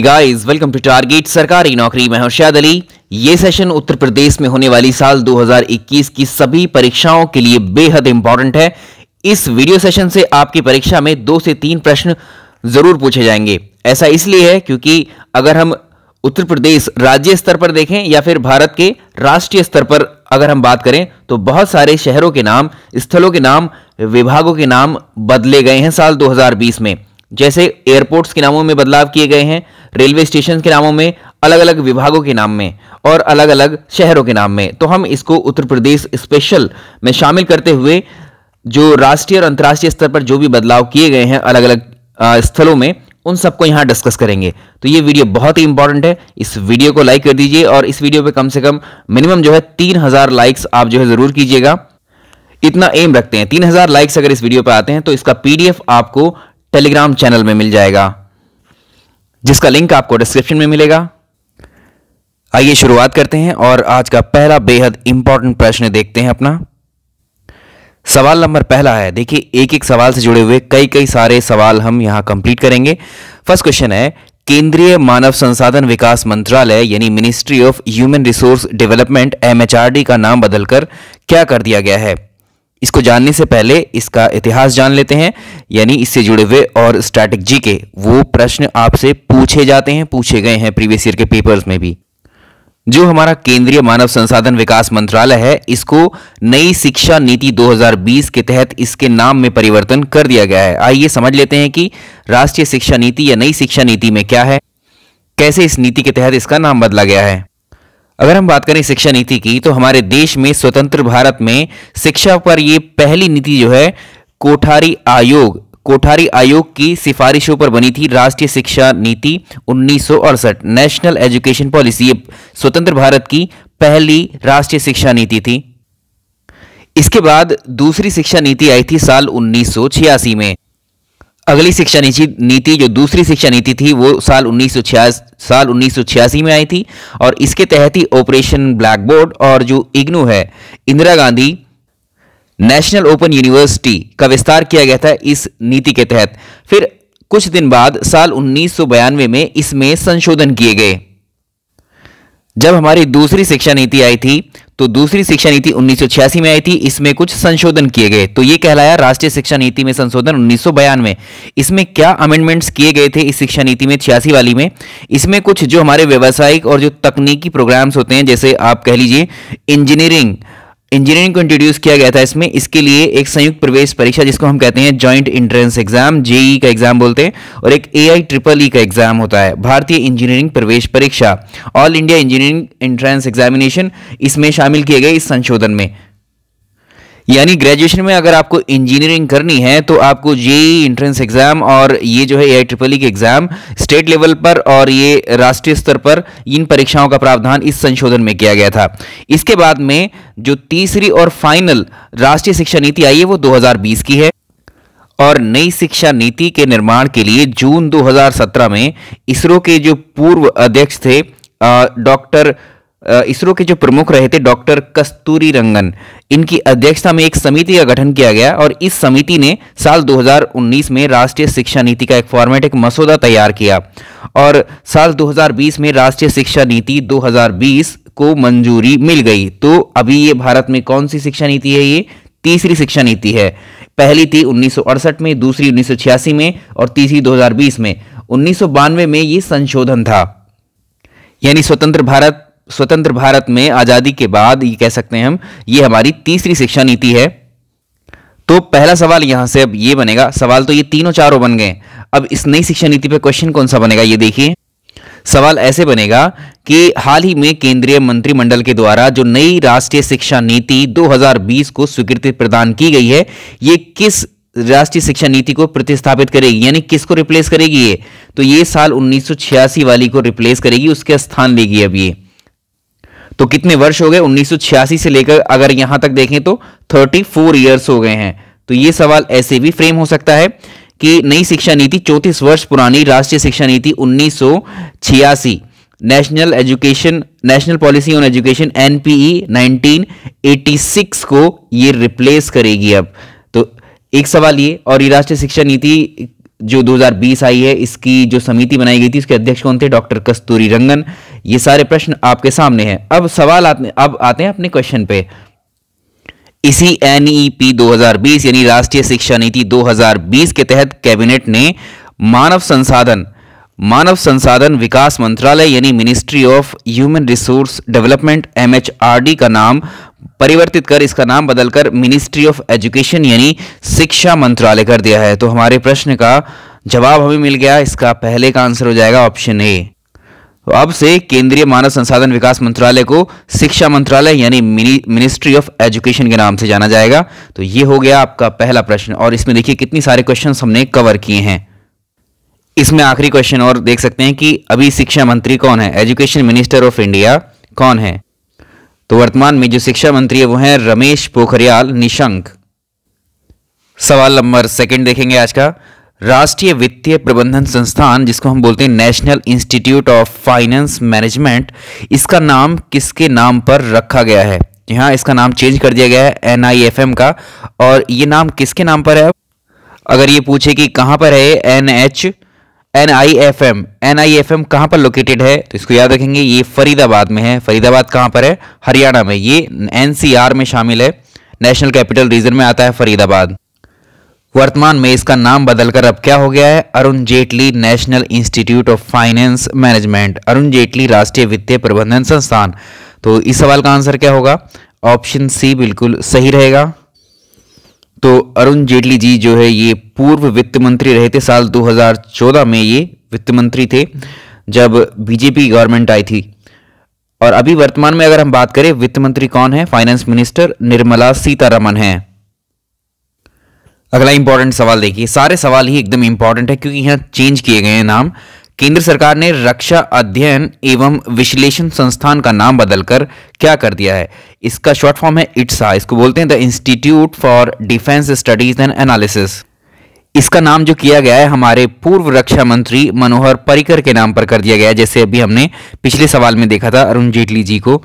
guys welcome to target सरकारी नौकरी में हर्षद अली ये सेशन उत्तर प्रदेश में होने वाली साल 2021 की सभी परीक्षाओं के लिए बेहद इंपॉर्टेंट है इस वीडियो सेशन से आपकी परीक्षा में दो से तीन प्रश्न जरूर पूछे जाएंगे ऐसा इसलिए है क्योंकि अगर हम उत्तर प्रदेश राज्य स्तर पर देखें या फिर भारत के राष्ट्रीय स्तर पर अगर हम बात करें तो बहुत सारे शहरों के नाम स्थलों के नाम विभागों के नाम बदले गए हैं साल 2020 में जैसे एयरपोर्ट्स के नामों में बदलाव किए गए हैं रेलवे स्टेशन के नामों में अलग अलग विभागों के नाम में और अलग अलग शहरों के नाम में तो हम इसको उत्तर प्रदेश स्पेशल में शामिल करते हुए जो राष्ट्रीय और अंतर्राष्ट्रीय स्तर पर जो भी बदलाव किए गए हैं अलग अलग स्थलों में उन सबको यहां डिस्कस करेंगे तो ये वीडियो बहुत ही इंपॉर्टेंट है इस वीडियो को लाइक कर दीजिए और इस वीडियो पे कम से कम मिनिमम जो है तीन हजार लाइक्स आप जो है जरूर कीजिएगा इतना एम रखते हैं तीन हजार लाइक्स अगर इस वीडियो पे आते हैं तो इसका पीडीएफ आपको टेलीग्राम चैनल में मिल जाएगा जिसका लिंक आपको डिस्क्रिप्शन में मिलेगा आइए शुरुआत करते हैं और आज का पहला बेहद इंपॉर्टेंट प्रश्न देखते हैं अपना सवाल नंबर पहला है देखिए एक एक सवाल से जुड़े हुए कई कई सारे सवाल हम यहां कंप्लीट करेंगे फर्स्ट क्वेश्चन है केंद्रीय मानव संसाधन विकास मंत्रालय यानी ministry of human resource development MHRD का नाम बदलकर क्या कर दिया गया है इसको जानने से पहले इसका इतिहास जान लेते हैं यानी इससे जुड़े हुए और स्ट्रैटेजी के वो प्रश्न आपसे पूछे जाते हैं पूछे गए हैं प्रीवियस ईयर के पेपर्स में भी जो हमारा केंद्रीय मानव संसाधन विकास मंत्रालय है इसको नई शिक्षा नीति 2020 के तहत इसके नाम में परिवर्तन कर दिया गया है आइए समझ लेते हैं कि राष्ट्रीय शिक्षा नीति या नई शिक्षा नीति में क्या है कैसे इस नीति के तहत इसका नाम बदला गया है अगर हम बात करें शिक्षा नीति की तो हमारे देश में स्वतंत्र भारत में शिक्षा पर यह पहली नीति जो है कोठारी आयोग कोठारी आयोग की सिफारिशों पर बनी थी राष्ट्रीय शिक्षा नीति उन्नीस नेशनल एजुकेशन पॉलिसी ये स्वतंत्र भारत की पहली राष्ट्रीय शिक्षा नीति थी इसके बाद दूसरी शिक्षा नीति आई थी साल उन्नीस में अगली शिक्षा नीति जो दूसरी शिक्षा नीति थी वो साल उन्नीस साल उन्नीस में आई थी और इसके तहत ही ऑपरेशन ब्लैक बोर्ड और जो इग्नू है Indira Gandhi national open university का विस्तार किया गया था इस नीति के तहत फिर कुछ दिन बाद साल उन्नीस में इसमें संशोधन किए गए जब हमारी दूसरी शिक्षा नीति आई थी तो दूसरी शिक्षा नीति 1986 में आई थी इसमें कुछ संशोधन किए गए तो यह कहलाया राष्ट्रीय शिक्षा नीति में संशोधन उन्नीस इसमें क्या अमेंडमेंट्स किए गए थे इस शिक्षा नीति में छियासी वाली में इसमें कुछ जो हमारे व्यावसायिक और जो तकनीकी प्रोग्राम्स होते हैं जैसे आप कह लीजिए इंजीनियरिंग इंजीनियरिंग को इंट्रोड्यूस किया गया था इसमें इसके लिए एक संयुक्त प्रवेश परीक्षा जिसको हम कहते हैं जॉइंट इंट्रेंस एग्जाम जेई का एग्जाम बोलते हैं और एक ए आई ट्रिपल ई का एग्जाम होता है भारतीय इंजीनियरिंग प्रवेश परीक्षा all India engineering entrance examination इसमें शामिल किए गए इस संशोधन में यानी ग्रेजुएशन में अगर आपको इंजीनियरिंग करनी है तो आपको जेई इंट्रेंस एग्जाम और ये जो है ए आई ट्रिपल ई के एग्जाम स्टेट लेवल पर और ये राष्ट्रीय स्तर पर इन परीक्षाओं का प्रावधान इस संशोधन में किया गया था इसके बाद में जो तीसरी और फाइनल राष्ट्रीय शिक्षा नीति आई है वो 2020 की है और नई शिक्षा नीति के निर्माण के लिए जून 2017 में इसरो के जो पूर्व अध्यक्ष थे डॉक्टर इसरो के जो प्रमुख रहे थे डॉक्टर कस्तूरी रंगन इनकी अध्यक्षता में एक समिति का गठन किया गया और इस समिति ने साल 2019 में राष्ट्रीय शिक्षा नीति का एक फॉर्मेट एक मसौदा तैयार किया और साल 2020 में राष्ट्रीय शिक्षा नीति 2020 को मंजूरी मिल गई तो अभी ये भारत में कौन सी शिक्षा नीति है ये तीसरी शिक्षा नीति है पहली थी उन्नीस में दूसरी उन्नीस में और तीसरी दो में उन्नीस में ये संशोधन था यानी स्वतंत्र भारत स्वतंत्र भारत में आज़ादी के बाद ये कह सकते हैं हम ये हमारी तीसरी शिक्षा नीति है तो पहला सवाल यहां से अब ये बनेगा सवाल तो ये तीनों चारों बन गए अब इस नई शिक्षा नीति पर क्वेश्चन कौन सा बनेगा ये देखिए सवाल ऐसे बनेगा कि हाल ही में केंद्रीय मंत्रिमंडल के द्वारा जो नई राष्ट्रीय शिक्षा नीति 2020 को स्वीकृति प्रदान की गई है ये किस राष्ट्रीय शिक्षा नीति को प्रतिस्थापित करेगी यानी किसको रिप्लेस करेगी ये तो ये साल 1986 वाली को रिप्लेस करेगी उसके स्थान लेगी अब ये तो कितने वर्ष हो गए 1986 से लेकर अगर यहां तक देखें तो 34 फोर ईयर्स हो गए हैं तो ये सवाल ऐसे भी फ्रेम हो सकता है कि नई शिक्षा नीति चौतीस वर्ष पुरानी राष्ट्रीय शिक्षा नीति 1986 national education national policy on education NPE 1986 को ये रिप्लेस करेगी अब तो एक सवाल ये और ये राष्ट्रीय शिक्षा नीति जो 2020 आई है इसकी जो समिति बनाई गई थी उसके अध्यक्ष कौन थे डॉक्टर कस्तूरी रंगन ये सारे प्रश्न आपके सामने हैं अब सवाल आते अब आते हैं अपने क्वेश्चन पे इसी एन ई पी 2020 यानी राष्ट्रीय शिक्षा नीति 2020 के तहत कैबिनेट ने मानव संसाधन मानव संसाधन विकास मंत्रालय यानी ministry of human resource development M का नाम परिवर्तित कर इसका नाम बदलकर मिनिस्ट्री ऑफ एजुकेशन यानी शिक्षा मंत्रालय कर दिया है तो हमारे प्रश्न का जवाब हमें मिल गया इसका पहले का आंसर हो जाएगा ऑप्शन ए अब से केंद्रीय मानव संसाधन विकास मंत्रालय को शिक्षा मंत्रालय यानी मिनिस्ट्री ऑफ एजुकेशन के नाम से जाना जाएगा तो ये हो गया आपका पहला प्रश्न और इसमें देखिए कितनी सारे क्वेश्चन हमने कवर किए हैं इसमें आखिरी क्वेश्चन और देख सकते हैं कि अभी शिक्षा मंत्री कौन है एजुकेशन मिनिस्टर ऑफ इंडिया कौन है तो वर्तमान में जो शिक्षा मंत्री है वो हैं रमेश पोखरियाल निशंक सवाल नंबर सेकंड देखेंगे आज का राष्ट्रीय वित्तीय प्रबंधन संस्थान जिसको हम बोलते हैं national institute of finance management इसका नाम किसके नाम पर रखा गया है जी हाँ इसका नाम चेंज कर दिया गया है एन का और ये नाम किसके नाम पर है अगर ये पूछे कि कहाँ पर है N H N I F M N I F M कहाँ पर लोकेटेड है तो इसको याद रखेंगे ये फरीदाबाद में है फरीदाबाद कहाँ पर है हरियाणा में ये एन सी आर में शामिल है नेशनल कैपिटल रीजन में आता है फरीदाबाद वर्तमान में इसका नाम बदलकर अब क्या हो गया है Arun Jaitley national institute of finance management Arun Jaitley राष्ट्रीय वित्तीय प्रबंधन संस्थान तो इस सवाल का आंसर क्या होगा ऑप्शन सी बिल्कुल सही रहेगा तो अरुण जेटली जी जो है ये पूर्व वित्त मंत्री रहे थे साल 2014 में ये वित्त मंत्री थे जब बीजेपी गवर्नमेंट आई थी और अभी वर्तमान में अगर हम बात करें वित्त मंत्री कौन है फाइनेंस मिनिस्टर निर्मला सीतारमन है अगला इंपॉर्टेंट सवाल देखिए सारे सवाल ही एकदम इंपॉर्टेंट है क्योंकि यहाँ चेंज किए गए हैं नाम केंद्र सरकार ने रक्षा अध्ययन एवं विश्लेषण संस्थान का नाम बदलकर क्या कर दिया है इसका शॉर्ट फॉर्म है इट्सा इसको बोलते हैं the institute for defence studies and analysis इसका नाम जो किया गया है हमारे पूर्व रक्षा मंत्री मनोहर परिकर के नाम पर कर दिया गया है जैसे अभी हमने पिछले सवाल में देखा था अरुण जेटली जी को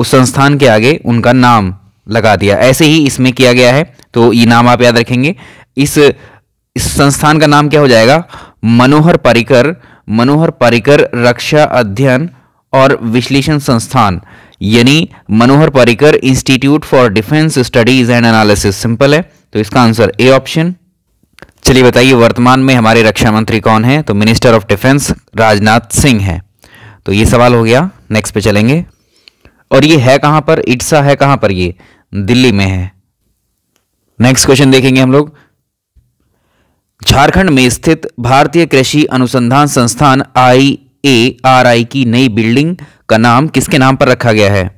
उस संस्थान के आगे उनका नाम लगा दिया ऐसे ही इसमें किया गया है तो ये नाम आप याद रखेंगे इस इस संस्थान का नाम क्या हो जाएगा मनोहर परिकर मनोहर परिकर रक्षा अध्ययन और विश्लेषण संस्थान यानी Manohar Parrikar institute for defence studies and analysis simple है तो इसका आंसर ए ऑप्शन चलिए बताइए वर्तमान में हमारे रक्षा मंत्री कौन है तो minister of defence Rajnath Singh है तो ये सवाल हो गया नेक्स्ट पे चलेंगे और ये है कहां पर इट्सा है कहां पर ये दिल्ली में है नेक्स्ट क्वेश्चन देखेंगे हम लोग झारखंड में स्थित भारतीय कृषि अनुसंधान संस्थान आई ए आर आई की नई बिल्डिंग का नाम किसके नाम पर रखा गया है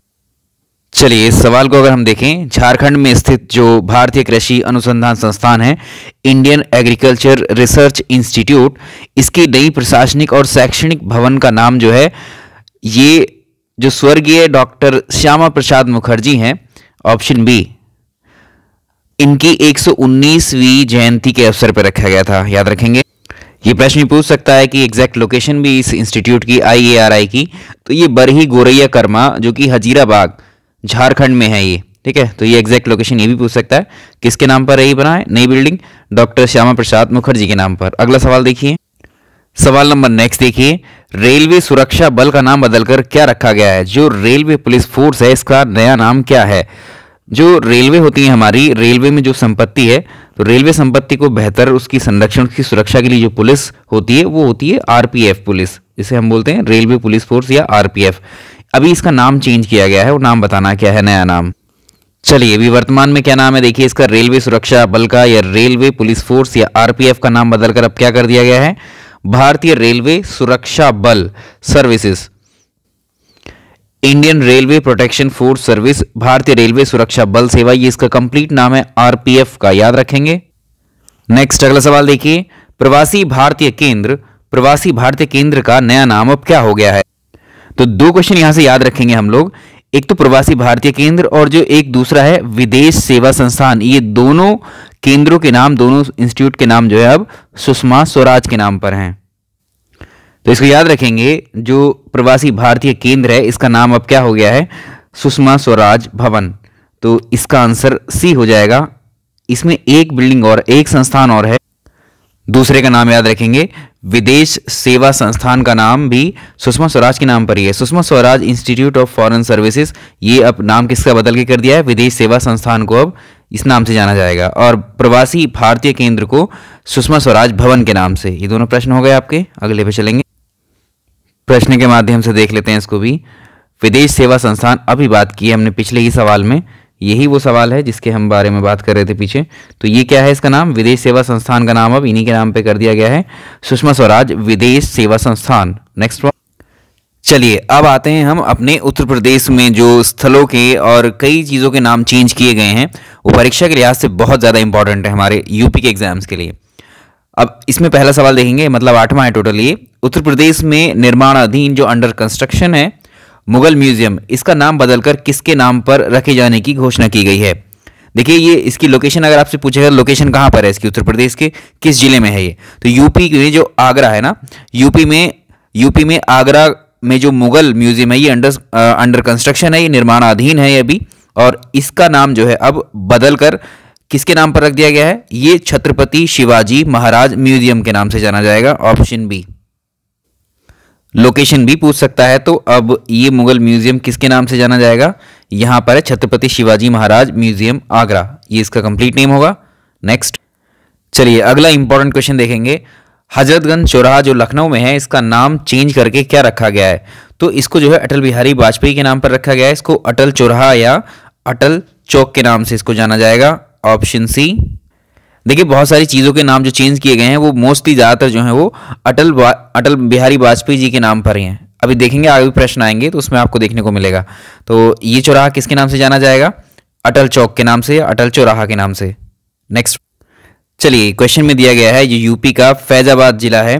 चलिए इस सवाल को अगर हम देखें झारखंड में स्थित जो भारतीय कृषि अनुसंधान संस्थान है इंडियन एग्रीकल्चर रिसर्च इंस्टीट्यूट इसकी नई प्रशासनिक और शैक्षणिक भवन का नाम जो है ये जो स्वर्गीय डॉक्टर श्यामा प्रसाद मुखर्जी हैं ऑप्शन बी इनकी 119वीं जयंती के अवसर पर रखा गया था याद रखेंगे ये प्रश्न भी पूछ सकता है कि एग्जैक्ट लोकेशन भी इस इंस्टीट्यूट की आईएआरआई की तो ये बरही गोरैया कर्मा जो कि हजीराबाग झारखंड में है ये ठीक है तो ये एग्जैक्ट लोकेशन ये भी पूछ सकता है किसके नाम पर यही बना है नई बिल्डिंग डॉक्टर श्यामा प्रसाद मुखर्जी के नाम पर अगला सवाल देखिए सवाल नंबर नेक्स्ट देखिए रेलवे सुरक्षा बल का नाम बदलकर क्या रखा गया है जो रेलवे पुलिस फोर्स है इसका नया नाम क्या है जो रेलवे होती है हमारी रेलवे में जो संपत्ति है तो रेलवे संपत्ति को बेहतर उसकी संरक्षण की सुरक्षा के लिए जो पुलिस होती है वो होती है आरपीएफ पुलिस जिसे हम बोलते हैं रेलवे पुलिस फोर्स या आरपीएफ अभी इसका नाम चेंज किया गया है और नाम बताना क्या है नया नाम चलिए अभी वर्तमान में क्या नाम है देखिए इसका रेलवे सुरक्षा बल का या रेलवे पुलिस फोर्स या आरपीएफ का नाम बदलकर अब क्या कर दिया गया है भारतीय रेलवे सुरक्षा बल services Indian railway protection force service भारतीय रेलवे सुरक्षा बल सेवा ये इसका कंप्लीट नाम है आरपीएफ का याद रखेंगे नेक्स्ट अगला सवाल देखिए प्रवासी भारतीय केंद्र प्रवासी भारतीय केंद्र का नया नाम अब क्या हो गया है तो दो क्वेश्चन यहां से याद रखेंगे हम लोग एक तो प्रवासी भारतीय केंद्र और जो एक दूसरा है विदेश सेवा संस्थान ये दोनों केंद्रों के नाम दोनों इंस्टीट्यूट के नाम जो है अब सुषमा स्वराज के नाम पर हैं तो इसको याद रखेंगे जो प्रवासी भारतीय केंद्र है इसका नाम अब क्या हो गया है सुषमा स्वराज भवन तो इसका आंसर सी हो जाएगा इसमें एक बिल्डिंग और एक संस्थान और है दूसरे का नाम याद रखेंगे विदेश सेवा संस्थान का नाम भी सुषमा स्वराज के नाम पर ही है Sushma Swaraj institute of foreign services ये अब नाम किसका बदल के कर दिया है विदेश सेवा संस्थान को अब इस नाम से जाना जाएगा और प्रवासी भारतीय केंद्र को सुषमा स्वराज भवन के नाम से ये दोनों प्रश्न हो गए आपके अगले पे चलेंगे प्रश्न के माध्यम से देख लेते हैं इसको भी विदेश सेवा संस्थान अभी बात की हमने पिछले ही सवाल में यही वो सवाल है जिसके हम बारे में बात कर रहे थे पीछे तो ये क्या है इसका नाम विदेश सेवा संस्थान का नाम अब इन्हीं के नाम पे कर दिया गया है सुषमा स्वराज विदेश सेवा संस्थान नेक्स्ट चलिए अब आते हैं हम अपने उत्तर प्रदेश में जो स्थलों के और कई चीज़ों के नाम चेंज किए गए हैं वो परीक्षा के लिहाज से बहुत ज़्यादा इंपॉर्टेंट है हमारे यूपी के एग्जाम्स के लिए अब इसमें पहला सवाल देखेंगे मतलब आठवां है टोटल ये उत्तर प्रदेश में निर्माणाधीन जो अंडर कंस्ट्रक्शन है मुगल म्यूजियम इसका नाम बदलकर किसके नाम पर रखे जाने की घोषणा की गई है देखिए ये इसकी लोकेशन अगर आपसे पूछेगा लोकेशन तो कहाँ पर है इसकी उत्तर प्रदेश के किस जिले में है ये तो यूपी में जो आगरा है ना यूपी में यूपी में आगरा में जो मुगल म्यूजियम है ये अंडर अंडर कंस्ट्रक्शन है ये निर्माणाधीन है ये अभी और इसका नाम जो है अब बदल कर किसके नाम पर रख दिया गया है ये छत्रपति शिवाजी महाराज म्यूजियम के नाम से जाना जाएगा ऑप्शन बी लोकेशन भी पूछ सकता है तो अब ये मुगल म्यूजियम किसके नाम से जाना जाएगा यहां पर है छत्रपति शिवाजी महाराज म्यूजियम आगरा ये इसका कंप्लीट नेम होगा नेक्स्ट चलिए अगला इंपॉर्टेंट क्वेश्चन देखेंगे हजरतगंज चौराहा जो लखनऊ में है इसका नाम चेंज करके क्या रखा गया है तो इसको जो है अटल बिहारी वाजपेयी के नाम पर रखा गया है इसको अटल चौराहा या अटल चौक के नाम से इसको जाना जाएगा ऑप्शन सी देखिए बहुत सारी चीज़ों के नाम जो चेंज किए गए हैं वो मोस्टली ज़्यादातर जो है वो अटल अटल बिहारी वाजपेयी जी के नाम पर ही हैं अभी देखेंगे आगे भी प्रश्न आएंगे तो उसमें आपको देखने को मिलेगा तो ये चौराहा किसके नाम से जाना जाएगा अटल चौक के नाम से अटल चौराहा के नाम से नेक्स्ट चलिए क्वेश्चन में दिया गया है ये यूपी का फैजाबाद जिला है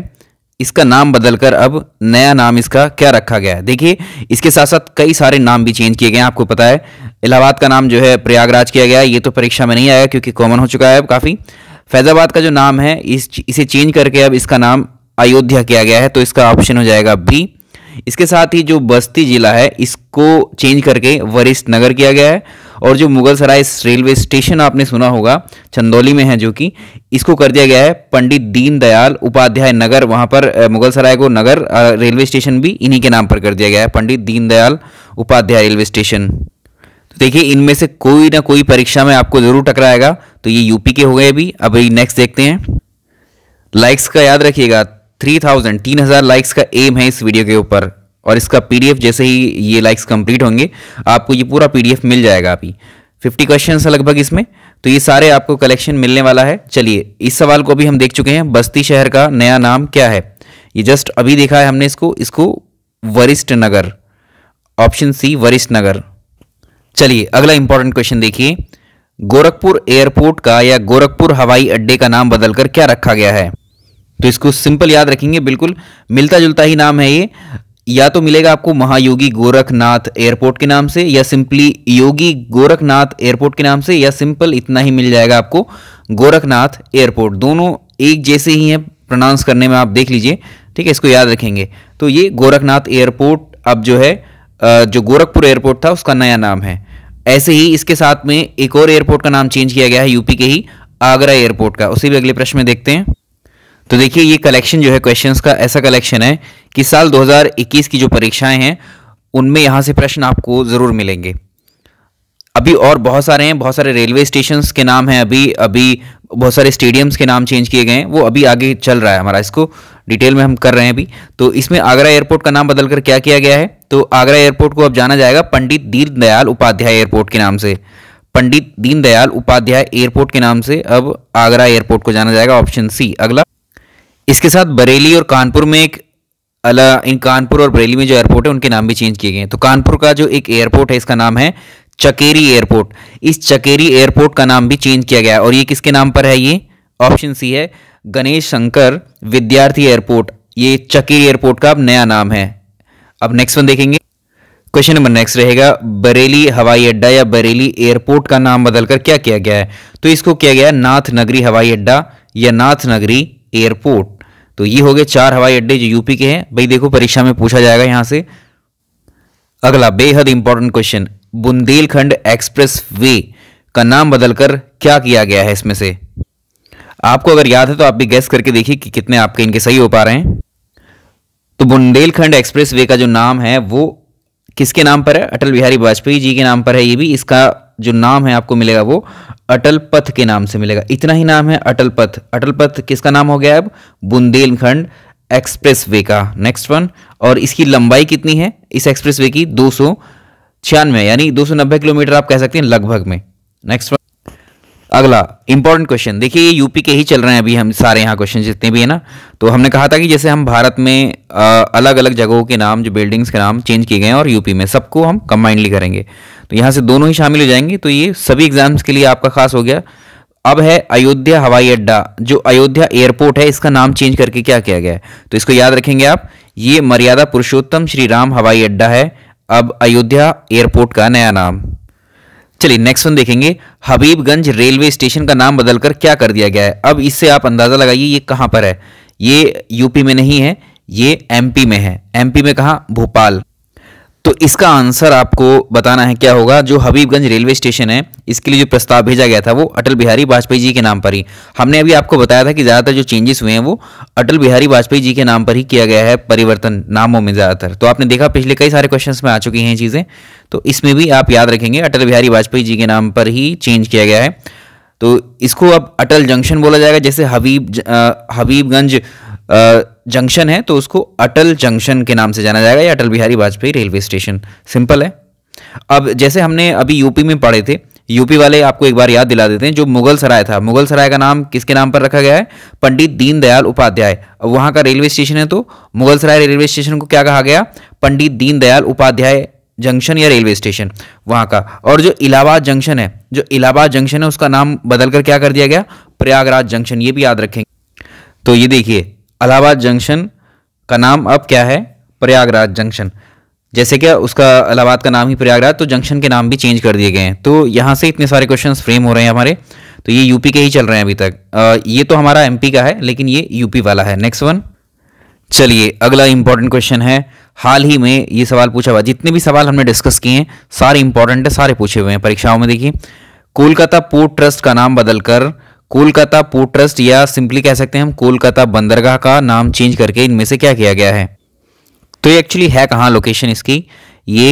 इसका नाम बदलकर अब नया नाम इसका क्या रखा गया है देखिए इसके साथ साथ कई सारे नाम भी चेंज किए गए हैं आपको पता है इलाहाबाद का नाम जो है प्रयागराज किया गया ये तो परीक्षा में नहीं आया क्योंकि कॉमन हो चुका है अब काफ़ी फैज़ाबाद का जो नाम है इस इसे चेंज करके अब इसका नाम अयोध्या किया गया है तो इसका ऑप्शन हो जाएगा बी इसके साथ ही जो बस्ती जिला है इसको चेंज करके वरिष्ठ नगर किया गया है और जो मुगल सराय रेलवे स्टेशन आपने सुना होगा चंदौली में है जो कि इसको कर दिया गया है पंडित दीनदयाल उपाध्याय नगर वहाँ पर मुगल सराय को नगर रेलवे स्टेशन भी इन्हीं के नाम पर कर दिया गया है पंडित दीनदयाल उपाध्याय रेलवे स्टेशन तो देखिए इनमें से कोई ना कोई परीक्षा में आपको जरूर टकराएगा तो ये यूपी के हो गए अभी अभी नेक्स्ट देखते हैं लाइक्स का याद रखिएगा थ्री थाउजेंड तीन हज़ार लाइक्स का एम है इस वीडियो के ऊपर और इसका पीडीएफ जैसे ही ये लाइक्स कंप्लीट होंगे आपको ये पूरा पीडीएफ मिल जाएगा अभी फिफ्टी क्वेश्चन है लगभग इसमें तो ये सारे आपको कलेक्शन मिलने वाला है चलिए इस सवाल को भी हम देख चुके हैं बस्ती शहर का नया नाम क्या है ये जस्ट अभी देखा है हमने इसको इसको वरिष्ठ नगर ऑप्शन सी वरिष्ठ नगर चलिए अगला इंपॉर्टेंट क्वेश्चन देखिए गोरखपुर एयरपोर्ट का या गोरखपुर हवाई अड्डे का नाम बदलकर क्या रखा गया है तो इसको सिंपल याद रखेंगे बिल्कुल मिलता जुलता ही नाम है ये या तो मिलेगा आपको महायोगी गोरखनाथ एयरपोर्ट के नाम से या सिंपली योगी गोरखनाथ एयरपोर्ट के नाम से या सिंपल इतना ही मिल जाएगा आपको गोरखनाथ एयरपोर्ट दोनों एक जैसे ही हैं प्रोनाउंस करने में आप देख लीजिए ठीक है इसको याद रखेंगे तो ये गोरखनाथ एयरपोर्ट अब जो है जो गोरखपुर एयरपोर्ट था उसका नया नाम है ऐसे ही इसके साथ में एक और एयरपोर्ट का नाम चेंज किया गया है यूपी के ही आगरा एयरपोर्ट का उसी भी अगले प्रश्न में देखते हैं तो देखिए ये कलेक्शन जो है क्वेश्चंस का ऐसा कलेक्शन है कि साल 2021 की जो परीक्षाएं हैं उनमें यहाँ से प्रश्न आपको ज़रूर मिलेंगे अभी और बहुत सारे हैं बहुत सारे रेलवे स्टेशन के नाम हैं अभी अभी बहुत सारे स्टेडियम्स के नाम चेंज किए गए हैं वो अभी आगे चल रहा है हमारा इसको डिटेल में हम कर रहे हैं अभी तो इसमें आगरा एयरपोर्ट का नाम बदलकर क्या किया गया है तो आगरा एयरपोर्ट को अब जाना जाएगा पंडित दीनदयाल उपाध्याय एयरपोर्ट के नाम से पंडित दीनदयाल उपाध्याय एयरपोर्ट के नाम से अब आगरा एयरपोर्ट को जाना जाएगा ऑप्शन सी अगला इसके साथ बरेली और कानपुर में एक अला इन कानपुर और बरेली में जो एयरपोर्ट है उनके नाम भी चेंज किए गए हैं तो कानपुर का जो एक एयरपोर्ट है इसका नाम है चकेरी एयरपोर्ट इस चकेरी एयरपोर्ट का नाम भी चेंज किया गया है और ये किसके नाम पर है ये ऑप्शन सी है गणेश शंकर विद्यार्थी एयरपोर्ट ये चकेरी एयरपोर्ट का अब नया नाम है अब नेक्स्ट वन देखेंगे क्वेश्चन नंबर नेक्स्ट रहेगा बरेली हवाई अड्डा या बरेली एयरपोर्ट का नाम बदलकर क्या किया गया है तो इसको किया गया नाथ नगरी हवाई अड्डा या नाथ नगरी एयरपोर्ट तो ये हो गए चार हवाई अड्डे जो यूपी के हैं भाई देखो परीक्षा में पूछा जाएगा यहां से अगला बेहद important question Bundelkhand expressway का नाम बदलकर क्या किया गया है इसमें से आपको अगर याद है तो आप भी गैस करके देखिए कि कितने आपके इनके सही हो पा रहे हैं तो बुंदेलखंड एक्सप्रेस वे का जो नाम है वो किसके नाम पर है अटल बिहारी वाजपेयी जी के नाम पर है ये भी इसका जो नाम है आपको मिलेगा वो अटल पथ के नाम से मिलेगा इतना ही नाम है अटल पथ अटल पथ किसका नाम हो गया अब बुंदेलखंड एक्सप्रेस वे का नेक्स्ट वन और इसकी लंबाई कितनी है इस एक्सप्रेस वे की दो सौ छियानवे यानी दो सौ नब्बे किलोमीटर आप कह सकते हैं लगभग में नेक्स्ट वन अगला इंपॉर्टेंट क्वेश्चन देखिए यूपी के ही चल रहे हैं अभी हम सारे यहाँ क्वेश्चन जितने भी है ना तो हमने कहा था कि जैसे हम भारत में अलग अलग जगहों के नाम जो बिल्डिंग्स के नाम चेंज किए गए हैं और यूपी में सबको हम कंबाइंडली करेंगे तो यहाँ से दोनों ही शामिल हो जाएंगे तो ये सभी एग्जाम्स के लिए आपका खास हो गया अब है अयोध्या हवाई अड्डा जो अयोध्या एयरपोर्ट है इसका नाम चेंज करके क्या किया गया है तो इसको याद रखेंगे आप ये मर्यादा पुरुषोत्तम श्री राम हवाई अड्डा है अब अयोध्या एयरपोर्ट का नया नाम चलिए नेक्स्ट वन देखेंगे हबीबगंज रेलवे स्टेशन का नाम बदलकर क्या कर दिया गया है अब इससे आप अंदाज़ा लगाइए ये कहां पर है ये यूपी में नहीं है ये एमपी में है एमपी में कहा भोपाल तो इसका आंसर आपको बताना है क्या होगा जो हबीबगंज रेलवे स्टेशन है इसके लिए जो प्रस्ताव भेजा गया था वो अटल बिहारी वाजपेयी जी के नाम पर ही हमने अभी आपको बताया था कि ज़्यादातर जो चेंजेस हुए हैं वो अटल बिहारी वाजपेयी जी के नाम पर ही किया गया है परिवर्तन नामों में ज़्यादातर तो आपने देखा पिछले कई सारे क्वेश्चन में आ चुकी हैं चीज़ें तो इसमें भी आप याद रखेंगे अटल बिहारी वाजपेयी जी के नाम पर ही चेंज किया गया है तो इसको अब अटल जंक्शन बोला जाएगा जैसे हबीब हबीबगंज जंक्शन है तो उसको अटल जंक्शन के नाम से जाना जाएगा या Atal Bihari Vajpayee railway station simple है अब जैसे हमने अभी यूपी में पढ़े थे यूपी वाले आपको एक बार याद दिला देते हैं जो मुगल सराय था मुगल सराय का नाम किसके नाम पर रखा गया है पंडित दीनदयाल उपाध्याय अब वहां का रेलवे स्टेशन है तो मुगल सराय रेलवे स्टेशन को क्या कहा गया पंडित दीनदयाल उपाध्याय जंक्शन या रेलवे स्टेशन वहां का और जो इलाहाबाद जंक्शन है जो इलाहाबाद जंक्शन है उसका नाम बदलकर क्या कर दिया गया प्रयागराज जंक्शन ये भी याद रखेंगे तो ये देखिए इलाहाबाद जंक्शन का नाम अब क्या है प्रयागराज जंक्शन जैसे क्या उसका इलाहाबाद का नाम ही प्रयागराज तो जंक्शन के नाम भी चेंज कर दिए गए हैं तो यहाँ से इतने सारे क्वेश्चन फ्रेम हो रहे हैं हमारे तो ये यूपी के ही चल रहे हैं अभी तक आ, ये तो हमारा एमपी का है लेकिन ये यूपी वाला है नेक्स्ट वन चलिए अगला इंपॉर्टेंट क्वेश्चन है हाल ही में ये सवाल पूछा हुआ जितने भी सवाल हमने डिस्कस किए हैं सारे इंपॉर्टेंट है सारे पूछे हुए हैं परीक्षाओं में देखिए कोलकाता पोर्ट ट्रस्ट का नाम बदलकर कोलकाता पोर्ट ट्रस्ट या सिंपली कह सकते हैं हम कोलकाता बंदरगाह का नाम चेंज करके इनमें से क्या किया गया है तो ये एक्चुअली है कहाँ लोकेशन इसकी ये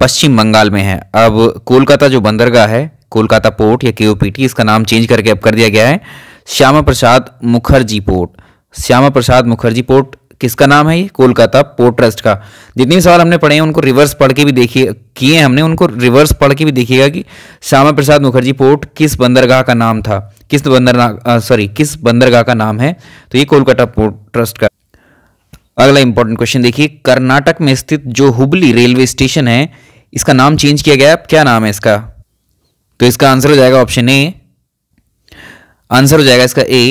पश्चिम बंगाल में है अब कोलकाता जो बंदरगाह है कोलकाता पोर्ट या के इसका नाम चेंज करके अब कर दिया गया है श्यामा प्रसाद मुखर्जी पोर्ट श्यामा प्रसाद मुखर्जी पोर्ट किसका नाम है ये कोलकाता पोर्ट ट्रस्ट का जितने सवाल हमने पढ़े हैं उनको रिवर्स पढ़ के भी देखिए किए हमने उनको रिवर्स पढ़ के भी देखिएगा कि श्यामा प्रसाद मुखर्जी पोर्ट किस बंदरगाह का नाम था किस बंदर सॉरी किस बंदरगाह का नाम है तो ये कोलकाता पोर्ट ट्रस्ट का अगला इंपॉर्टेंट क्वेश्चन देखिए कर्नाटक में स्थित जो हुबली रेलवे स्टेशन है इसका नाम चेंज किया गया क्या नाम है इसका तो इसका आंसर हो जाएगा ऑप्शन ए आंसर हो जाएगा इसका ए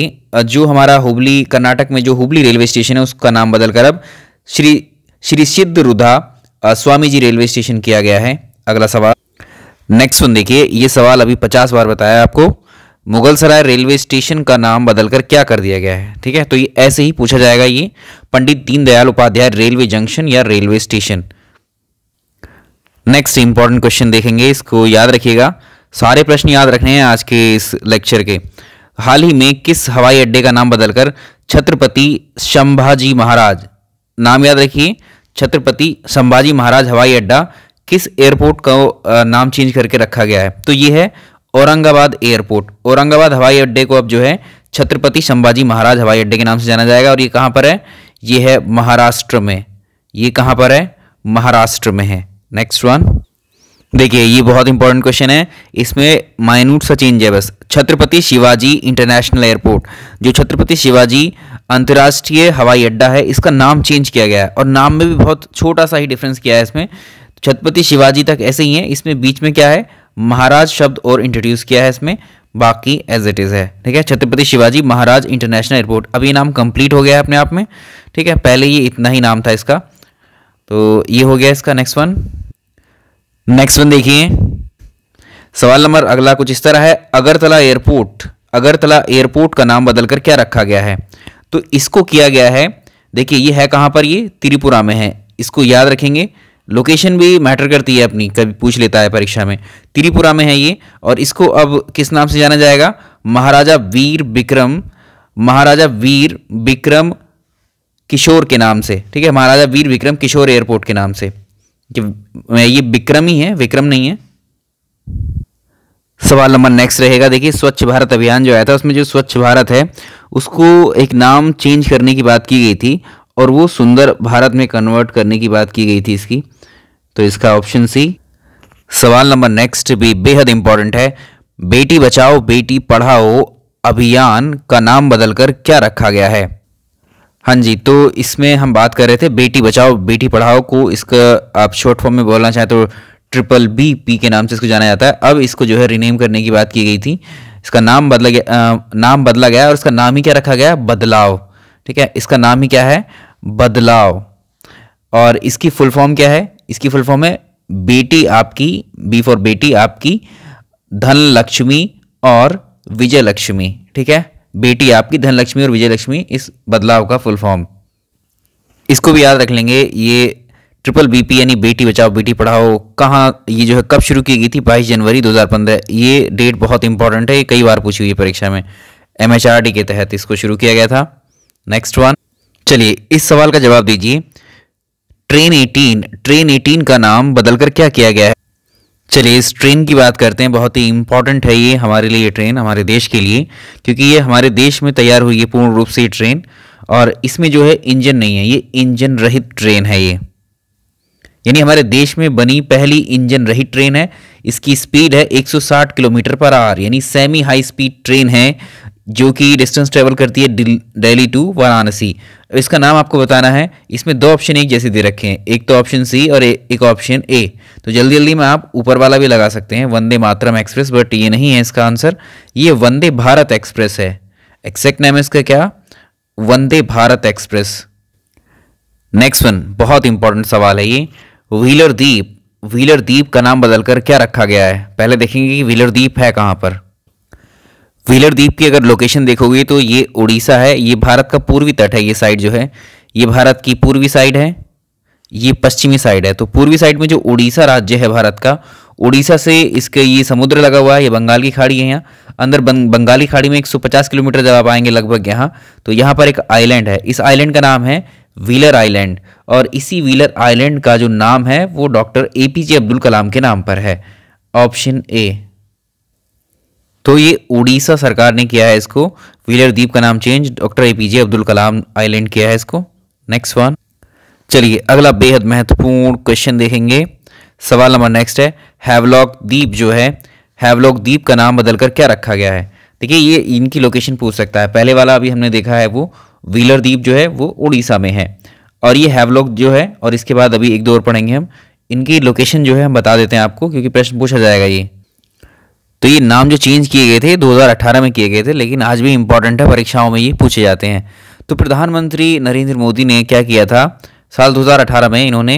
जो हमारा हुबली कर्नाटक में जो हुबली रेलवे स्टेशन है उसका नाम बदलकर अब श्री श्री सिद्ध रुधा स्वामी जी रेलवे स्टेशन किया गया है अगला सवाल नेक्स्ट वन देखिए ये सवाल अभी पचास बार बताया आपको मुगलसराय रेलवे स्टेशन का नाम बदलकर क्या कर दिया गया है ठीक है तो ये ऐसे ही पूछा जाएगा ये पंडित दीनदयाल उपाध्याय रेलवे जंक्शन या railway station next important question देखेंगे इसको याद रखिएगा सारे प्रश्न याद रखने हैं आज के इस लेक्चर के हाल ही में किस हवाई अड्डे का नाम बदलकर छत्रपति संभाजी महाराज नाम याद रखिए छत्रपति संभाजी महाराज हवाई अड्डा किस एयरपोर्ट का नाम चेंज करके रखा गया है तो ये है औरंगाबाद एयरपोर्ट औरंगाबाद हवाई अड्डे को अब जो है छत्रपति संभाजी महाराज हवाई अड्डे के नाम से जाना जाएगा और ये कहाँ पर है ये है महाराष्ट्र में ये कहाँ पर है महाराष्ट्र में है नेक्स्ट वन देखिए ये बहुत इंपॉर्टेंट क्वेश्चन है इसमें माइनूट सा चेंज है बस छत्रपति शिवाजी इंटरनेशनल एयरपोर्ट जो छत्रपति शिवाजी अंतर्राष्ट्रीय हवाई अड्डा है इसका नाम चेंज किया गया है और नाम में भी बहुत छोटा सा ही डिफरेंस किया है इसमें छत्रपति शिवाजी तक ऐसे ही है इसमें बीच में क्या है महाराज शब्द और इंट्रोड्यूस किया है इसमें बाकी एज इट इज़ है ठीक है छत्रपति शिवाजी महाराज इंटरनेशनल एयरपोर्ट अब ये नाम कंप्लीट हो गया है अपने आप में ठीक है पहले ये इतना ही नाम था इसका तो ये हो गया इसका नेक्स्ट वन नेक्स्ट वन देखिए सवाल नंबर अगला कुछ इस तरह है अगरतला एयरपोर्ट अगरतला एयरपोर्ट का नाम बदलकर क्या रखा गया है तो इसको किया गया है देखिए ये है कहां पर ये त्रिपुरा में है इसको याद रखेंगे लोकेशन भी मैटर करती है अपनी कभी पूछ लेता है परीक्षा में त्रिपुरा में है ये और इसको अब किस नाम से जाना जाएगा महाराजा वीर विक्रम महाराजा वीर विक्रम किशोर के नाम से ठीक है महाराजा वीर विक्रम किशोर एयरपोर्ट के नाम से ये विक्रम ही है विक्रम नहीं है सवाल नंबर नेक्स्ट रहेगा देखिए स्वच्छ भारत अभियान जो आया था उसमें जो स्वच्छ भारत है उसको एक नाम चेंज करने की बात की गई थी और वो सुंदर भारत में कन्वर्ट करने की बात की गई थी इसकी तो इसका ऑप्शन सी सवाल नंबर नेक्स्ट भी बेहद इंपॉर्टेंट है बेटी बचाओ बेटी पढ़ाओ अभियान का नाम बदलकर क्या रखा गया है हाँ जी तो इसमें हम बात कर रहे थे बेटी बचाओ बेटी पढ़ाओ को इसका आप शॉर्ट फॉर्म में बोलना चाहें तो ट्रिपल बी पी के नाम से इसको जाना जाता है अब इसको जो है रिनेम करने की बात की गई थी इसका नाम बदला गया नाम बदला गया और इसका नाम ही क्या रखा गया बदलाव ठीक है इसका नाम ही क्या है बदलाव और इसकी फुल फॉर्म क्या है इसकी फुल फॉर्म है बेटी आपकी बी फॉर बेटी आपकी धन लक्ष्मी और विजय लक्ष्मी ठीक है बेटी आपकी धन लक्ष्मी और विजय लक्ष्मी इस बदलाव का फुल फॉर्म इसको भी याद रख लेंगे ये ट्रिपल बीपी यानी बेटी बचाओ बेटी पढ़ाओ कहाँ ये जो है कब शुरू की गई थी बाईस जनवरी 2015 ये डेट बहुत इंपॉर्टेंट है ये कई बार पूछी हुई परीक्षा में एम के तहत इसको शुरू किया गया था नेक्स्ट वन चलिए इस सवाल का जवाब दीजिए ट्रेन 18 ट्रेन 18 का नाम बदलकर क्या किया गया है चलिए इस ट्रेन की बात करते हैं बहुत ही इंपॉर्टेंट है ये हमारे लिए ट्रेन हमारे देश के लिए क्योंकि ये हमारे देश में तैयार हुई है पूर्ण रूप से ये ट्रेन और इसमें जो है इंजन नहीं है ये इंजन रहित ट्रेन है ये यानी हमारे देश में बनी पहली इंजन रहित ट्रेन है इसकी स्पीड है 160 किलोमीटर पर आवर यानी सेमी हाई स्पीड ट्रेन है जो कि डिस्टेंस ट्रेवल करती है दिल्ली टू वाराणसी इसका नाम आपको बताना है इसमें दो ऑप्शन एक जैसे दे रखे हैं एक तो ऑप्शन सी और ए, एक ऑप्शन ए तो जल्दी जल्दी में आप ऊपर वाला भी लगा सकते हैं वंदे मातरम एक्सप्रेस बट ये नहीं है इसका आंसर ये वंदे भारत एक्सप्रेस है एक्सैक्ट नाम है इसका क्या Vande Bharat express next one बहुत इंपॉर्टेंट सवाल है ये व्हीलर द्वीप व्हीलर द्वीप का नाम बदलकर क्या रखा गया है पहले देखेंगे कि व्हीलर द्वीप है कहाँ पर व्हीलर द्वीप की अगर लोकेशन देखोगे तो ये उड़ीसा है ये भारत का पूर्वी तट है ये साइड जो है ये भारत की पूर्वी साइड है ये पश्चिमी साइड है तो पूर्वी साइड में जो उड़ीसा राज्य है भारत का उड़ीसा से इसके ये समुद्र लगा हुआ है ये बंगाल की खाड़ी है यहाँ अंदर बंग, बंगाली खाड़ी में 150 किलोमीटर जब आप आएंगे लगभग यहाँ तो यहाँ पर एक आइलैंड है इस आइलैंड का नाम है व्हीलर आइलैंड और इसी व्हीलर आइलैंड का जो नाम है वो doctor A P J Abdul Kalam के नाम पर है ऑप्शन ए तो ये उड़ीसा सरकार ने किया है इसको व्हीलर द्वीप का नाम change doctor APJ Abdul Kalam island किया है इसको नेक्स्ट वन चलिए अगला बेहद महत्वपूर्ण क्वेश्चन देखेंगे सवाल नंबर नेक्स्ट है हैवलॉक द्वीप जो है हैवलॉक द्वीप का नाम बदलकर क्या रखा गया है देखिए ये इनकी लोकेशन पूछ सकता है पहले वाला अभी हमने देखा है वो व्हीलर द्वीप जो है वो उड़ीसा में है और ये हैवलॉक जो है और इसके बाद अभी एक दो और पढ़ेंगे हम इनकी लोकेशन जो है हम बता देते हैं आपको क्योंकि प्रश्न पूछा जाएगा ये तो ये नाम जो चेंज किए गए थे 2018 में किए गए थे लेकिन आज भी इम्पॉर्टेंट है परीक्षाओं में ये पूछे जाते हैं तो प्रधानमंत्री नरेंद्र मोदी ने क्या किया था साल 2018 में इन्होंने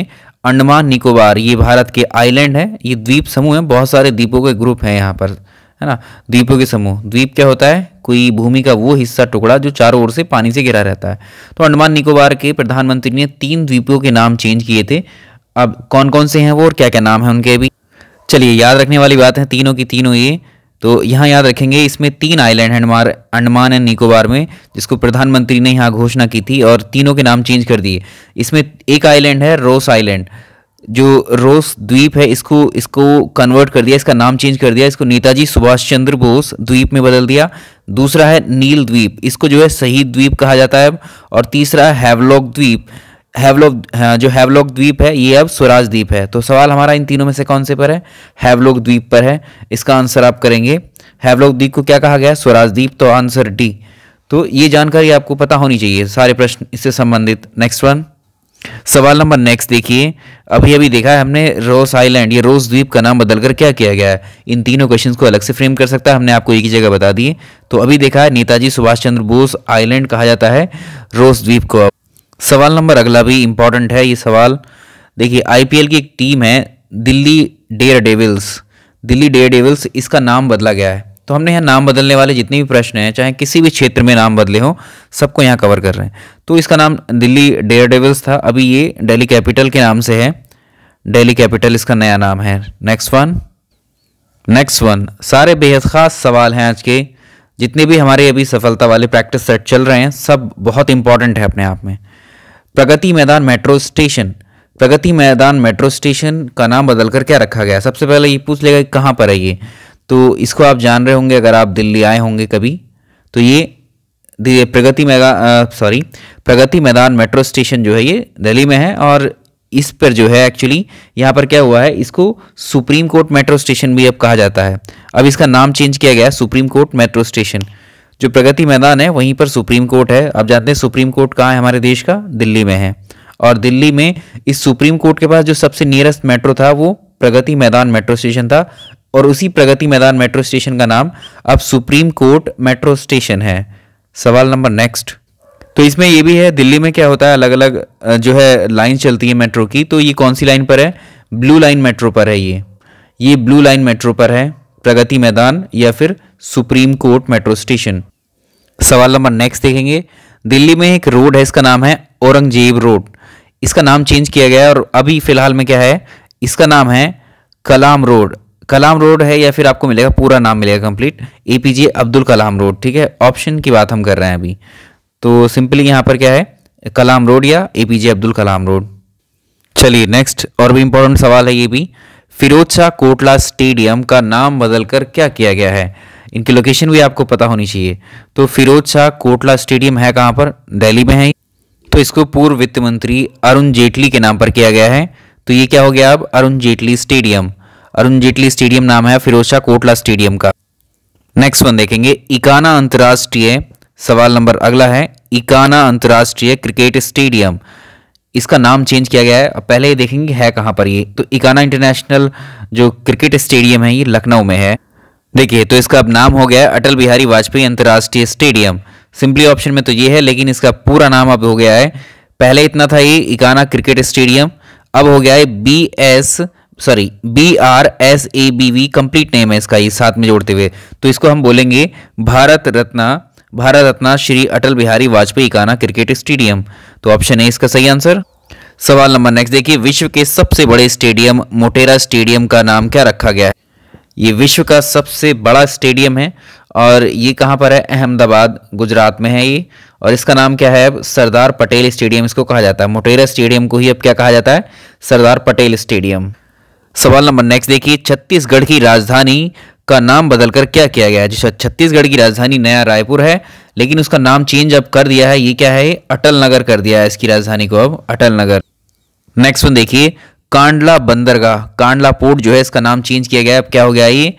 अंडमान निकोबार ये भारत के आइलैंड है ये द्वीप समूह है बहुत सारे द्वीपों के ग्रुप हैं यहाँ पर है ना द्वीपों के समूह द्वीप क्या होता है कोई भूमि का वो हिस्सा टुकड़ा जो चारों ओर से पानी से घिरा रहता है तो अंडमान निकोबार के प्रधानमंत्री ने तीन द्वीपों के नाम चेंज किए थे अब कौन कौन से हैं वो और क्या क्या नाम है उनके भी चलिए याद रखने वाली बात है तीनों की तीनों ये तो यहाँ याद रखेंगे इसमें तीन आइलैंड हैं अंडमान अंडमान एंड निकोबार में जिसको प्रधानमंत्री ने यहाँ घोषणा की थी और तीनों के नाम चेंज कर दिए इसमें एक आइलैंड है रोस आइलैंड जो रोस द्वीप है इसको इसको कन्वर्ट कर दिया इसका नाम चेंज कर दिया इसको नेताजी सुभाष चंद्र बोस द्वीप में बदल दिया दूसरा है नील द्वीप इसको जो है शहीद द्वीप कहा जाता है और तीसरा हैवलॉक द्वीप हैवलॉक हाँ, जो हैवलॉक द्वीप है ये अब स्वराज द्वीप है तो सवाल हमारा इन तीनों में से कौन से पर है हैवलॉक द्वीप पर है इसका आंसर आप करेंगे हैवलॉक द्वीप को क्या कहा गया है स्वराज द्वीप तो आंसर डी तो ये जानकारी आपको पता होनी चाहिए सारे प्रश्न इससे संबंधित नेक्स्ट वन सवाल नंबर नेक्स्ट देखिए अभी अभी देखा है हमने रोस आइलैंड या रोस द्वीप का नाम बदलकर क्या किया गया है इन तीनों क्वेश्चन को अलग से फ्रेम कर सकता है हमने आपको एक ही जगह बता दी तो अभी देखा है नेताजी सुभाष चंद्र बोस आइलैंड कहा जाता है रोस द्वीप को सवाल नंबर अगला भी इम्पॉर्टेंट है ये सवाल देखिए आईपीएल की एक टीम है Delhi Daredevils Delhi Daredevils इसका नाम बदला गया है तो हमने यहाँ नाम बदलने वाले जितने भी प्रश्न हैं चाहे किसी भी क्षेत्र में नाम बदले हों सबको यहाँ कवर कर रहे हैं तो इसका नाम दिल्ली डेयर डेविल्स था अभी ये डेली कैपिटल के नाम से है डेली कैपिटल इसका नया नाम है नेक्स्ट वन नेक्स्ट वन सारे बेहद ख़ास सवाल हैं आज के जितने भी हमारे अभी सफलता वाले प्रैक्टिस सेट चल रहे हैं सब बहुत इंपॉर्टेंट है अपने आप में प्रगति मैदान मेट्रो स्टेशन प्रगति मैदान मेट्रो स्टेशन का नाम बदल कर क्या रखा गया सबसे पहले ये पूछ लेगा कि कहाँ पर है ये तो इसको आप जान रहे होंगे अगर आप दिल्ली आए होंगे कभी तो ये प्रगति मैदान सॉरी प्रगति मैदान मेट्रो स्टेशन जो है ये दिल्ली में है और इस पर जो है एक्चुअली यहाँ पर क्या हुआ है इसको सुप्रीम कोर्ट मेट्रो स्टेशन भी अब कहा जाता है अब इसका नाम चेंज किया गया सुप्रीम कोर्ट मेट्रो स्टेशन जो प्रगति मैदान है वहीं पर सुप्रीम कोर्ट है आप जानते हैं सुप्रीम कोर्ट कहाँ है हमारे देश का दिल्ली में है और दिल्ली में इस सुप्रीम कोर्ट के पास जो सबसे नियरेस्ट मेट्रो था वो प्रगति मैदान मेट्रो स्टेशन था और उसी प्रगति मैदान मेट्रो स्टेशन का नाम अब सुप्रीम कोर्ट मेट्रो स्टेशन है सवाल नंबर नेक्स्ट तो इसमें ये भी है दिल्ली में क्या होता है अलग अलग जो है लाइन चलती है मेट्रो की तो ये कौन सी लाइन पर है ब्लू लाइन मेट्रो पर है ये ये ब्लू लाइन मेट्रो पर है प्रगति मैदान या फिर सुप्रीम कोर्ट मेट्रो स्टेशन सवाल नंबर नेक्स्ट देखेंगे दिल्ली में एक रोड है इसका नाम है औरंगजेब रोड इसका नाम चेंज किया गया है और अभी फिलहाल में क्या है इसका नाम है कलाम रोड कलाम रोड है या फिर आपको मिलेगा पूरा नाम मिलेगा complete A P J Abdul Kalam road ठीक है ऑप्शन की बात हम कर रहे हैं अभी तो सिंपली यहां पर क्या है कलाम रोड या A P J Abdul Kalam road चलिए नेक्स्ट और भी इंपॉर्टेंट सवाल है ये भी फिरोज शाह कोटला स्टेडियम का नाम बदलकर क्या किया गया है इनकी लोकेशन भी आपको पता होनी चाहिए तो फिरोज शाह कोटला स्टेडियम है कहाँ पर दिल्ली में है तो इसको पूर्व वित्त मंत्री अरुण जेटली के नाम पर किया गया है तो ये क्या हो गया अब अरुण जेटली स्टेडियम अरुण जेटली स्टेडियम नाम है फिरोज शाह कोटला स्टेडियम का नेक्स्ट वन देखेंगे इकाना अंतर्राष्ट्रीय सवाल नंबर अगला है इकाना अंतर्राष्ट्रीय क्रिकेट स्टेडियम इसका नाम चेंज किया गया है अब पहले ये देखेंगे है कहाँ पर ये तो इकाना इंटरनेशनल जो क्रिकेट स्टेडियम है ये लखनऊ में है देखिए तो इसका अब नाम हो गया है अटल बिहारी वाजपेयी अंतर्राष्ट्रीय स्टेडियम सिंपली ऑप्शन में तो ये है लेकिन इसका पूरा नाम अब हो गया है पहले इतना था ये इकाना क्रिकेट स्टेडियम अब हो गया है B S sorry B R S A B V complete name है इसका ये साथ में जोड़ते हुए तो इसको हम बोलेंगे भारत रत्ना भारत रत्न श्री अटल बिहारी वाजपेयी इकाना क्रिकेट स्टेडियम तो ऑप्शन है इसका सही आंसर सवाल नंबर नेक्स्ट देखिए विश्व के सबसे बड़े स्टेडियम मोटेरा स्टेडियम का नाम क्या रखा गया है ये विश्व का सबसे बड़ा स्टेडियम है और ये कहाँ पर है अहमदाबाद गुजरात में है ये और इसका नाम क्या है सरदार पटेल स्टेडियम इसको कहा जाता है मोटेरा स्टेडियम को ही अब क्या कहा जाता है सरदार पटेल स्टेडियम सवाल नंबर नेक्स्ट देखिए छत्तीसगढ़ की राजधानी का नाम बदलकर क्या किया गया है जिस छत्तीसगढ़ की राजधानी नया रायपुर है लेकिन उसका नाम चेंज अब कर दिया है ये क्या है अटल नगर कर दिया है इसकी राजधानी को अब अटल नगर नेक्स्ट वन देखिए कांडला बंदरगाह कांडला पोर्ट जो है इसका नाम चेंज किया गया अब क्या हो गया ये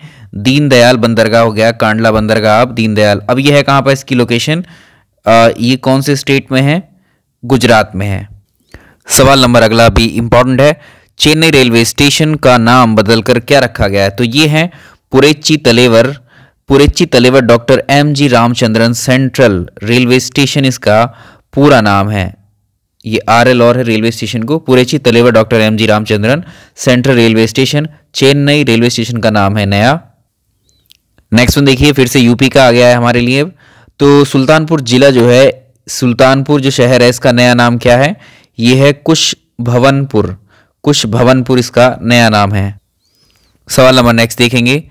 दीनदयाल बंदरगाह हो गया कांडला बंदरगाह अब दीनदयाल अब ये है कहाँ पर इसकी लोकेशन ये कौन से स्टेट में है गुजरात में है सवाल नंबर अगला भी इंपॉर्टेंट है चेन्नई रेलवे स्टेशन का नाम बदलकर क्या रखा गया है तो ये है Puratchi Thalaivar Puratchi Thalaivar doctor M G Ramachandran central railway station इसका पूरा नाम है ये आर एल और है रेलवे स्टेशन को पूरे Puratchi Thalaivar doctor M G Ramachandran central railway station Chennai railway station का नाम है नया नेक्स्ट वन देखिए फिर से यूपी का आ गया है हमारे लिए तो सुल्तानपुर जिला जो है सुल्तानपुर जो शहर है इसका नया नाम क्या है ये है कुश भवनपुर कुश भवनपुर इसका नया नाम है सवाल नंबर नेक्स्ट देखेंगे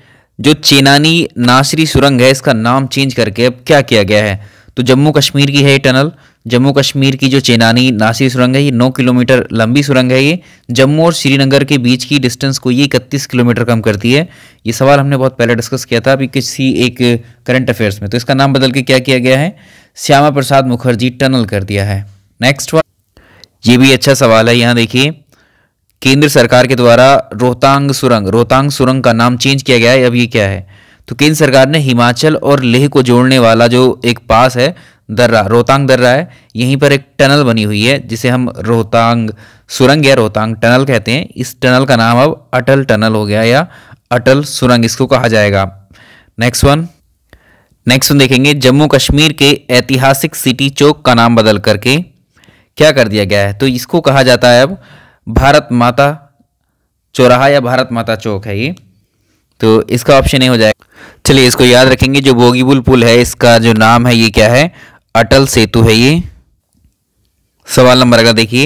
जो चेनानी नासरी सुरंग है इसका नाम चेंज करके अब क्या किया गया है तो जम्मू कश्मीर की है ये टनल जम्मू कश्मीर की जो चेनानी नासी सुरंग है ये 9 किलोमीटर लंबी सुरंग है ये जम्मू और श्रीनगर के बीच की डिस्टेंस को ये इकतीस किलोमीटर कम करती है ये सवाल हमने बहुत पहले डिस्कस किया था अभी किसी एक करंट अफेयर्स में तो इसका नाम बदल के क्या किया गया है श्यामा प्रसाद मुखर्जी टनल कर दिया है नेक्स्ट वन ये भी अच्छा सवाल है यहाँ देखिए केंद्र सरकार के द्वारा रोहतांग सुरंग रोहतांग सुरंग का नाम चेंज किया गया है अब ये क्या है तो केंद्र सरकार ने हिमाचल और लेह को जोड़ने वाला जो एक पास है दर्रा रोहतांग दर्रा है यहीं पर एक टनल बनी हुई है जिसे हम रोहतांग सुरंग या रोहतांग टनल कहते हैं इस टनल का नाम अब अटल टनल हो गया या अटल सुरंग इसको कहा जाएगा नेक्स्ट वन नेक्स्ट वन देखेंगे जम्मू कश्मीर के ऐतिहासिक सिटी चौक का नाम बदल करके क्या कर दिया गया है तो इसको कहा जाता है अब भारत माता चौराहा या भारत माता चौक है ये तो इसका ऑप्शन ए हो जाएगा चलिए इसको याद रखेंगे जो बोगीबुल पुल है इसका जो नाम है ये क्या है अटल सेतु है ये सवाल नंबर अगर देखिए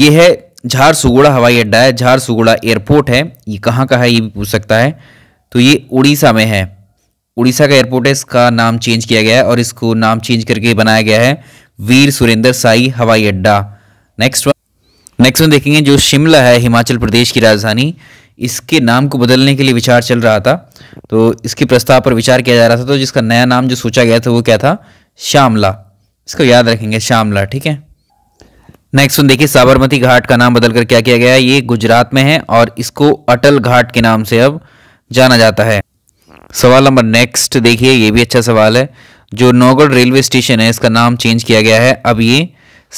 ये है झारसुगुड़ा हवाई अड्डा है झारसुगुड़ा एयरपोर्ट है ये कहाँ का है ये भी पूछ सकता है तो ये उड़ीसा में है उड़ीसा का एयरपोर्ट है इसका नाम चेंज किया गया है और इसको नाम चेंज करके बनाया गया है वीर सुरेंद्र साई हवाई अड्डा नेक्स्ट वन नेक्स्ट वन देखेंगे जो शिमला है हिमाचल प्रदेश की राजधानी इसके नाम को बदलने के लिए विचार चल रहा था तो इसके प्रस्ताव पर विचार किया जा रहा था तो जिसका नया नाम जो सोचा गया था वो क्या था श्यामला इसको याद रखेंगे श्यामला ठीक है नेक्स्ट सुन देखिए साबरमती घाट का नाम बदलकर क्या किया गया है ये गुजरात में है और इसको अटल घाट के नाम से अब जाना जाता है सवाल नंबर नेक्स्ट देखिए ये भी अच्छा सवाल है जो नौगढ़ रेलवे स्टेशन है इसका नाम चेंज किया गया है अब ये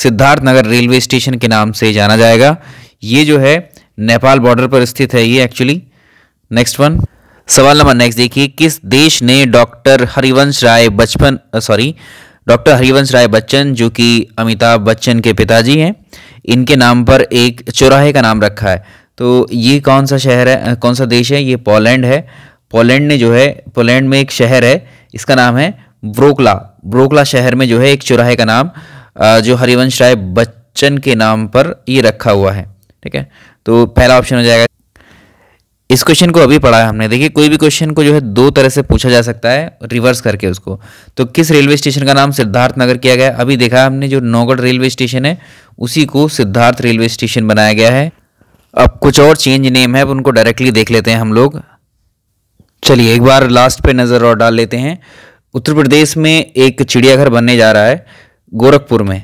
सिद्धार्थ नगर रेलवे स्टेशन के नाम से जाना जाएगा ये जो है नेपाल बॉर्डर पर स्थित है ये एक्चुअली नेक्स्ट वन सवाल नंबर नेक्स्ट देखिए किस देश ने डॉक्टर हरिवंश राय बचपन सॉरी डॉक्टर हरिवंश राय बच्चन जो कि अमिताभ बच्चन के पिताजी हैं इनके नाम पर एक चौराहे का नाम रखा है तो ये कौन सा शहर है कौन सा देश है ये पोलैंड है पोलैंड ने जो है पोलैंड में एक शहर है इसका नाम है ब्रोकला ब्रोकला शहर में जो है एक चौराहे का नाम जो हरिवंश राय बच्चन के नाम पर ये रखा हुआ है ठीक है तो पहला ऑप्शन हो जाएगा इस क्वेश्चन को अभी पढ़ा है हमने देखिए कोई भी क्वेश्चन को जो है दो तरह से पूछा जा सकता है रिवर्स करके उसको तो किस रेलवे स्टेशन का नाम सिद्धार्थ नगर किया गया अभी देखा हमने जो नौगढ़ रेलवे स्टेशन है उसी को सिद्धार्थ रेलवे स्टेशन बनाया गया है अब कुछ और चेंज नेम है उनको डायरेक्टली देख लेते हैं हम लोग चलिए एक बार लास्ट पे नज़र और डाल लेते हैं उत्तर प्रदेश में एक चिड़ियाघर बनने जा रहा है गोरखपुर में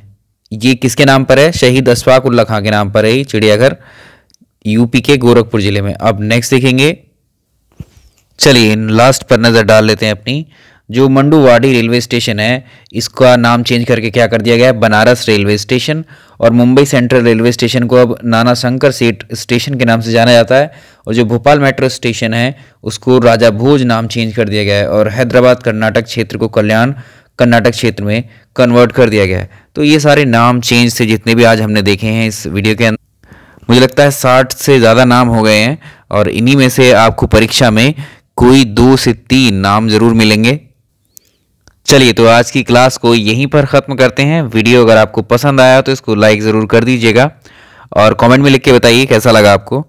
ये किसके नाम पर है शहीद अशफाक उल्ला खां के नाम पर है ये चिड़ियाघर यूपी के गोरखपुर जिले में अब नेक्स्ट देखेंगे चलिए लास्ट पर नज़र डाल लेते हैं अपनी जो मंडूवाड़ी रेलवे स्टेशन है इसका नाम चेंज करके क्या कर दिया गया है बनारस रेलवे स्टेशन और मुंबई सेंट्रल रेलवे स्टेशन को अब नाना शंकर सेठ स्टेशन के नाम से जाना जाता है और जो भोपाल मेट्रो स्टेशन है उसको राजा भोज नाम चेंज कर दिया गया है और हैदराबाद कर्नाटक क्षेत्र को कल्याण कर्नाटक क्षेत्र में कन्वर्ट कर दिया गया है तो ये सारे नाम चेंज थे जितने भी आज हमने देखे हैं इस वीडियो के अंदर मुझे लगता है साठ से ज़्यादा नाम हो गए हैं और इन्हीं में से आपको परीक्षा में कोई दो से तीन नाम ज़रूर मिलेंगे चलिए तो आज की क्लास को यहीं पर ख़त्म करते हैं वीडियो अगर आपको पसंद आया तो इसको लाइक ज़रूर कर दीजिएगा और कमेंट में लिख के बताइए कैसा लगा आपको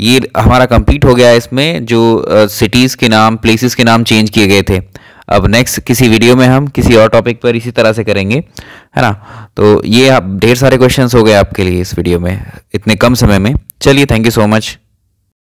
ये हमारा कंप्लीट हो गया इसमें जो सिटीज़ के नाम प्लेसेस के नाम चेंज किए गए थे अब नेक्स्ट किसी वीडियो में हम किसी और टॉपिक पर इसी तरह से करेंगे है ना तो ये आप ढेर सारे क्वेश्चन हो गए आपके लिए इस वीडियो में इतने कम समय में चलिए थैंक यू सो मच